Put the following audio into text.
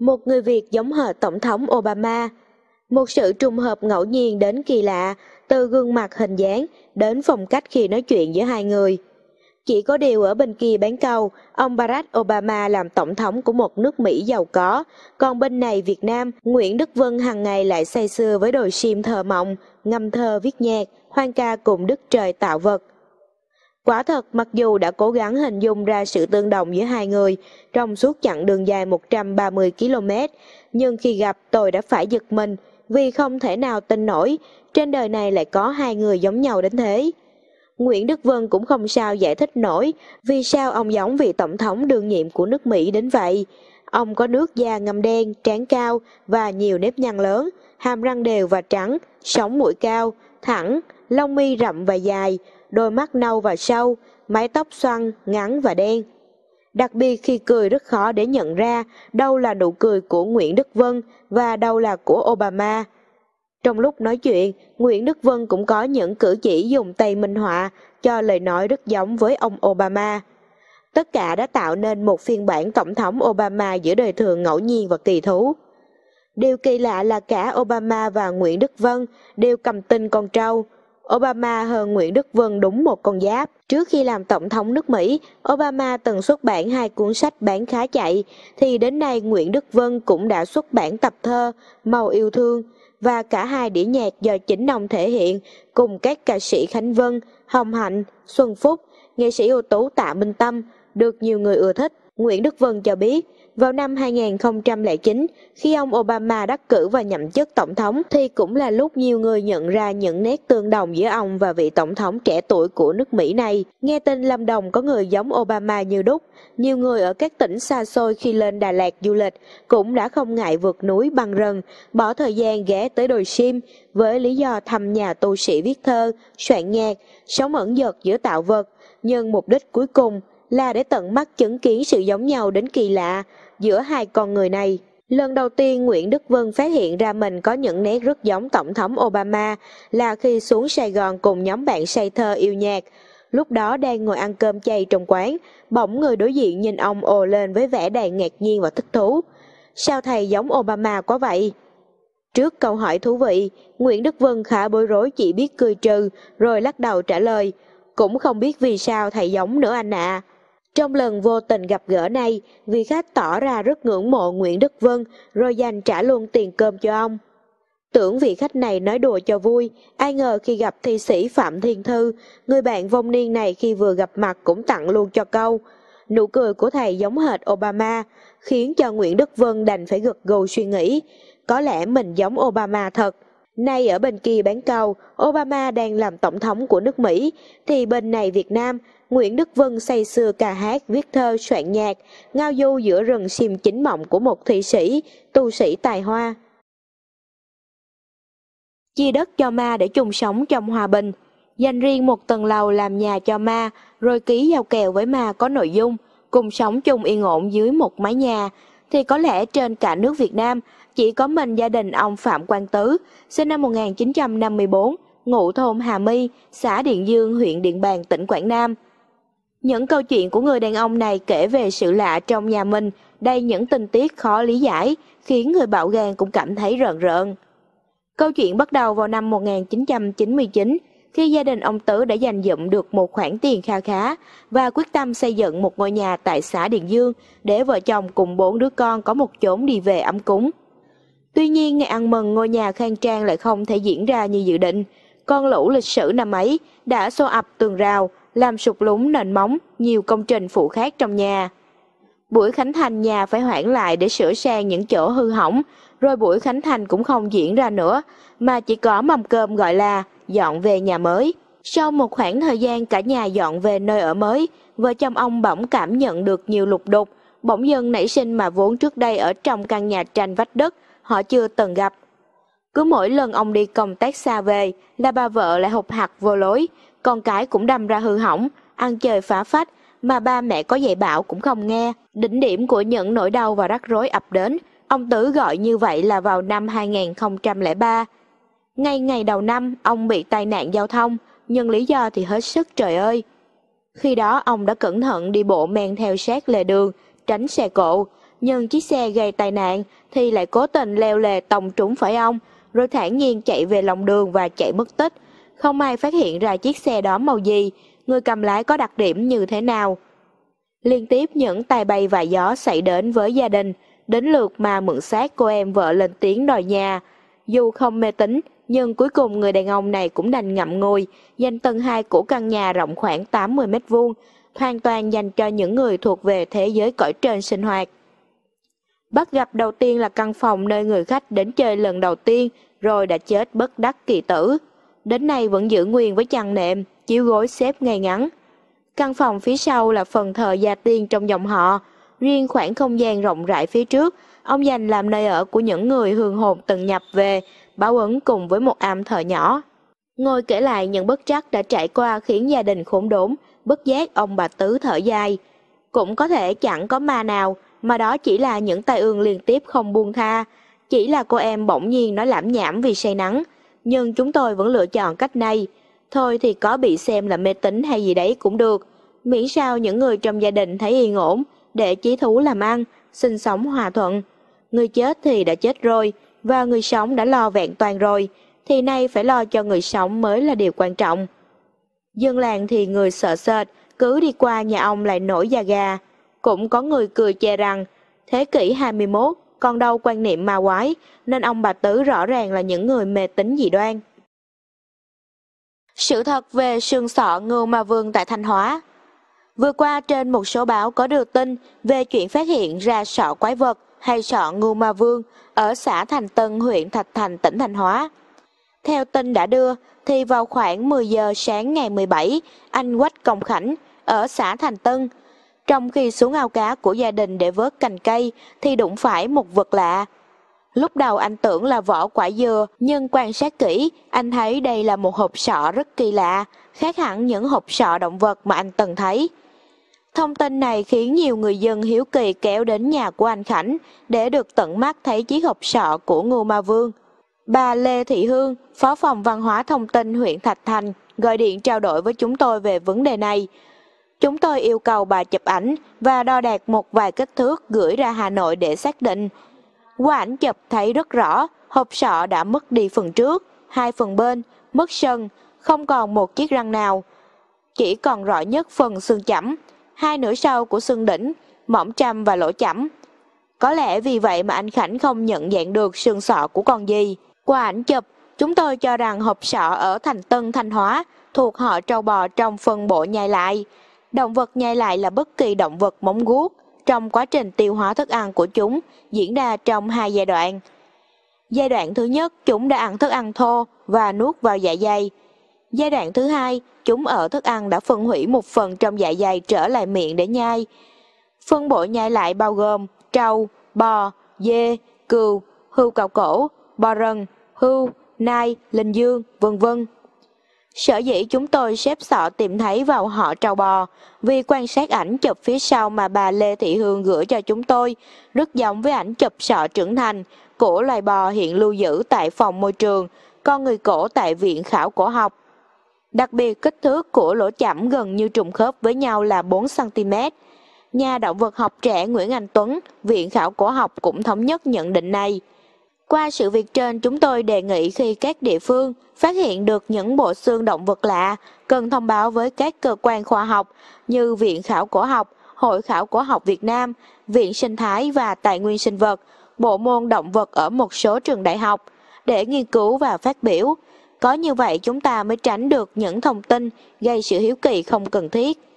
một người Việt giống hệt Tổng thống Obama. Một sự trùng hợp ngẫu nhiên đến kỳ lạ, từ gương mặt hình dáng đến phong cách khi nói chuyện giữa hai người. Chỉ có điều ở bên kia bán cầu, ông Barack Obama làm tổng thống của một nước Mỹ giàu có, còn bên này Việt Nam, Nguyễn Đức Vân hàng ngày lại say sưa với đồi sim thờ mộng, ngâm thơ viết nhạc, hoang ca cùng đức trời tạo vật, Quả thật, mặc dù đã cố gắng hình dung ra sự tương đồng giữa hai người trong suốt chặng đường dài 130 km, nhưng khi gặp tôi đã phải giật mình vì không thể nào tin nổi trên đời này lại có hai người giống nhau đến thế. Nguyễn Đức Vân cũng không sao giải thích nổi vì sao ông giống vị tổng thống đương nhiệm của nước Mỹ đến vậy. Ông có nước da ngầm đen, trán cao và nhiều nếp nhăn lớn, hàm răng đều và trắng, sống mũi cao, thẳng, lông mi rậm và dài, đôi mắt nâu và sâu, mái tóc xoăn, ngắn và đen. Đặc biệt khi cười rất khó để nhận ra đâu là nụ cười của Nguyễn Đức Vân và đâu là của Obama. Trong lúc nói chuyện, Nguyễn Đức Vân cũng có những cử chỉ dùng tay minh họa cho lời nói rất giống với ông Obama. Tất cả đã tạo nên một phiên bản Tổng thống Obama giữa đời thường ngẫu nhiên và kỳ thú. Điều kỳ lạ là cả Obama và Nguyễn Đức Vân đều cầm tinh con trâu, Obama hơn Nguyễn Đức Vân đúng một con giáp. Trước khi làm tổng thống nước Mỹ, Obama từng xuất bản hai cuốn sách bán khá chạy, thì đến nay Nguyễn Đức Vân cũng đã xuất bản tập thơ Màu yêu thương và cả hai đĩa nhạc do chính ông thể hiện cùng các ca sĩ Khánh Vân, Hồng Hạnh, Xuân Phúc, nghệ sĩ ưu tú Tạ Minh Tâm được nhiều người ưa thích. Nguyễn Đức Vân cho biết, vào năm 2009, khi ông Obama đắc cử và nhậm chức tổng thống thì cũng là lúc nhiều người nhận ra những nét tương đồng giữa ông và vị tổng thống trẻ tuổi của nước Mỹ này. Nghe tin Lâm Đồng có người giống Obama như đúc, nhiều người ở các tỉnh xa xôi khi lên Đà Lạt du lịch cũng đã không ngại vượt núi băng rừng, bỏ thời gian ghé tới đồi Sim với lý do thăm nhà tu sĩ viết thơ, soạn nhạc, sống ẩn dật giữa tạo vật, nhưng mục đích cuối cùng là để tận mắt chứng kiến sự giống nhau đến kỳ lạ giữa hai con người này. Lần đầu tiên Nguyễn Đức Vân phát hiện ra mình có những nét rất giống Tổng thống Obama là khi xuống Sài Gòn cùng nhóm bạn say thơ yêu nhạc. Lúc đó đang ngồi ăn cơm chay trong quán, bỗng người đối diện nhìn ông ồ lên với vẻ đầy ngạc nhiên và thích thú. Sao thầy giống Obama quá vậy? Trước câu hỏi thú vị, Nguyễn Đức Vân khá bối rối chỉ biết cười trừ, rồi lắc đầu trả lời. Cũng không biết vì sao thầy giống nữa anh ạ. À. Trong lần vô tình gặp gỡ này, vị khách tỏ ra rất ngưỡng mộ Nguyễn Đức Vân, rồi dành trả luôn tiền cơm cho ông. Tưởng vị khách này nói đùa cho vui, ai ngờ khi gặp thi sĩ Phạm Thiên Thư, người bạn vong niên này khi vừa gặp mặt cũng tặng luôn cho câu. Nụ cười của thầy giống hệt Obama, khiến cho Nguyễn Đức Vân đành phải gật gù suy nghĩ, có lẽ mình giống Obama thật. Nay ở bên kia bán cầu, Obama đang làm tổng thống của nước Mỹ, thì bên này Việt Nam, Nguyễn Đức Vân say sưa ca hát, viết thơ, soạn nhạc, ngao du giữa rừng sim chính mộng của một thị sĩ, tu sĩ tài hoa. Chia đất cho ma để chung sống trong hòa bình, dành riêng một tầng lầu làm nhà cho ma, rồi ký giao kèo với ma có nội dung, cùng sống chung yên ổn dưới một mái nhà, thì có lẽ trên cả nước Việt Nam – chỉ có mình gia đình ông Phạm Quang Tứ, sinh năm 1954, ngụ thôn Hà My, xã Điện Dương, huyện Điện Bàn, tỉnh Quảng Nam. Những câu chuyện của người đàn ông này kể về sự lạ trong nhà mình, đây những tình tiết khó lý giải, khiến người bạo gan cũng cảm thấy rợn rợn. Câu chuyện bắt đầu vào năm 1999, khi gia đình ông Tứ đã dành dụm được một khoản tiền kha khá và quyết tâm xây dựng một ngôi nhà tại xã Điện Dương để vợ chồng cùng bốn đứa con có một chốn đi về ấm cúng. Tuy nhiên, ngày ăn mừng ngôi nhà khang trang lại không thể diễn ra như dự định. Con lũ lịch sử năm ấy đã xô ập tường rào, làm sụp lún nền móng, nhiều công trình phụ khác trong nhà. Buổi khánh thành nhà phải hoãn lại để sửa sang những chỗ hư hỏng, rồi buổi khánh thành cũng không diễn ra nữa, mà chỉ có mâm cơm gọi là dọn về nhà mới. Sau một khoảng thời gian cả nhà dọn về nơi ở mới, vợ chồng ông bỗng cảm nhận được nhiều lục đục, bỗng dưng nảy sinh mà vốn trước đây ở trong căn nhà tranh vách đất họ chưa từng gặp. Cứ mỗi lần ông đi công tác xa về là bà vợ lại hụt hặc vô lối, con cái cũng đâm ra hư hỏng, ăn chơi phá phách, mà ba mẹ có dạy bảo cũng không nghe. Đỉnh điểm của những nỗi đau và rắc rối ập đến, ông Tứ gọi như vậy là vào năm 2003. Ngay ngày đầu năm, ông bị tai nạn giao thông, nhưng lý do thì hết sức trời ơi. Khi đó ông đã cẩn thận đi bộ men theo sát lề đường, tránh xe cộ, nhưng chiếc xe gây tai nạn thì lại cố tình leo lề tông trúng phải ông, rồi thản nhiên chạy về lòng đường và chạy mất tích. Không ai phát hiện ra chiếc xe đó màu gì, người cầm lái có đặc điểm như thế nào. Liên tiếp những tai bay và gió xảy đến với gia đình, đến lượt mà mượn xác cô em vợ lên tiếng đòi nhà. Dù không mê tính nhưng cuối cùng người đàn ông này cũng đành ngậm ngùi, dành tầng 2 của căn nhà rộng khoảng 80 mét vuông, hoàn toàn dành cho những người thuộc về thế giới cõi trên sinh hoạt. Bắt gặp đầu tiên là căn phòng nơi người khách đến chơi lần đầu tiên, rồi đã chết bất đắc kỳ tử. Đến nay vẫn giữ nguyên với chăn nệm, chiếu gối xếp ngay ngắn. Căn phòng phía sau là phần thờ gia tiên trong dòng họ, riêng khoảng không gian rộng rãi phía trước, ông dành làm nơi ở của những người hương hồn từng nhập về, báo ứng cùng với một am thờ nhỏ. Ngồi kể lại những bất trắc đã trải qua khiến gia đình khốn đốn, bất giác ông bà Tứ thở dài. Cũng có thể chẳng có ma nào, mà đó chỉ là những tai ương liên tiếp không buông tha, chỉ là cô em bỗng nhiên nói lãm nhảm vì say nắng, nhưng chúng tôi vẫn lựa chọn cách này, thôi thì có bị xem là mê tín hay gì đấy cũng được, miễn sao những người trong gia đình thấy yên ổn để chí thú làm ăn, sinh sống hòa thuận. Người chết thì đã chết rồi và người sống đã lo vẹn toàn rồi, thì nay phải lo cho người sống mới là điều quan trọng. Dân làng thì người sợ sệt, cứ đi qua nhà ông lại nổi da gà cũng có người cười chè rằng thế kỷ 21 còn đâu quan niệm ma quái, nên ông bà Tứ rõ ràng là những người mê tín dị đoan. Sự thật về sương sọ ngưu ma vương tại Thanh Hóa Vừa qua trên một số báo có đưa tin về chuyện phát hiện ra sọ quái vật hay sọ ngưu ma vương ở xã Thành Tân, huyện Thạch Thành, tỉnh Thanh Hóa. Theo tin đã đưa, thì vào khoảng 10 giờ sáng ngày 17, anh Quách Công Khảnh ở xã Thành Tân trong khi xuống ao cá của gia đình để vớt cành cây thì đụng phải một vật lạ. Lúc đầu anh tưởng là vỏ quả dừa, nhưng quan sát kỹ, anh thấy đây là một hộp sọ rất kỳ lạ, khác hẳn những hộp sọ động vật mà anh từng thấy. Thông tin này khiến nhiều người dân hiếu kỳ kéo đến nhà của anh Khánh để được tận mắt thấy chiếc hộp sọ của Ngô Ma Vương. Bà Lê Thị Hương, Phó phòng Văn hóa Thông tin huyện Thạch Thành, gọi điện trao đổi với chúng tôi về vấn đề này. Chúng tôi yêu cầu bà chụp ảnh và đo đạt một vài kích thước gửi ra Hà Nội để xác định. Qua ảnh chụp thấy rất rõ, hộp sọ đã mất đi phần trước, hai phần bên, mất sân, không còn một chiếc răng nào. Chỉ còn rõ nhất phần xương chẩm, hai nửa sau của xương đỉnh, mỏm trăm và lỗ chẩm. Có lẽ vì vậy mà anh Khánh không nhận dạng được xương sọ của con gì. Qua ảnh chụp, chúng tôi cho rằng hộp sọ ở Thành Tân Thanh Hóa thuộc họ trâu bò trong phân bộ nhai lại. Động vật nhai lại là bất kỳ động vật móng guốc trong quá trình tiêu hóa thức ăn của chúng diễn ra trong hai giai đoạn. Giai đoạn thứ nhất, chúng đã ăn thức ăn thô và nuốt vào dạ dày. Giai đoạn thứ hai, chúng ở thức ăn đã phân hủy một phần trong dạ dày trở lại miệng để nhai. Phân bổ nhai lại bao gồm trâu, bò, dê, cừu, hưu cào cổ, bò rần, hưu, nai, linh dương, vân vân. Sở dĩ chúng tôi xếp sọ tìm thấy vào họ trâu bò, vì quan sát ảnh chụp phía sau mà bà Lê Thị Hương gửi cho chúng tôi, rất giống với ảnh chụp sọ trưởng thành của loài bò hiện lưu giữ tại phòng môi trường, con người cổ tại Viện Khảo Cổ học. Đặc biệt kích thước của lỗ chẩm gần như trùng khớp với nhau là 4cm. Nhà động vật học trẻ Nguyễn Anh Tuấn, Viện Khảo Cổ học cũng thống nhất nhận định này. Qua sự việc trên, chúng tôi đề nghị khi các địa phương phát hiện được những bộ xương động vật lạ, cần thông báo với các cơ quan khoa học như Viện Khảo Cổ học, Hội Khảo Cổ học Việt Nam, Viện Sinh thái và Tài nguyên sinh vật, bộ môn động vật ở một số trường đại học để nghiên cứu và phát biểu. Có như vậy chúng ta mới tránh được những thông tin gây sự hiếu kỳ không cần thiết.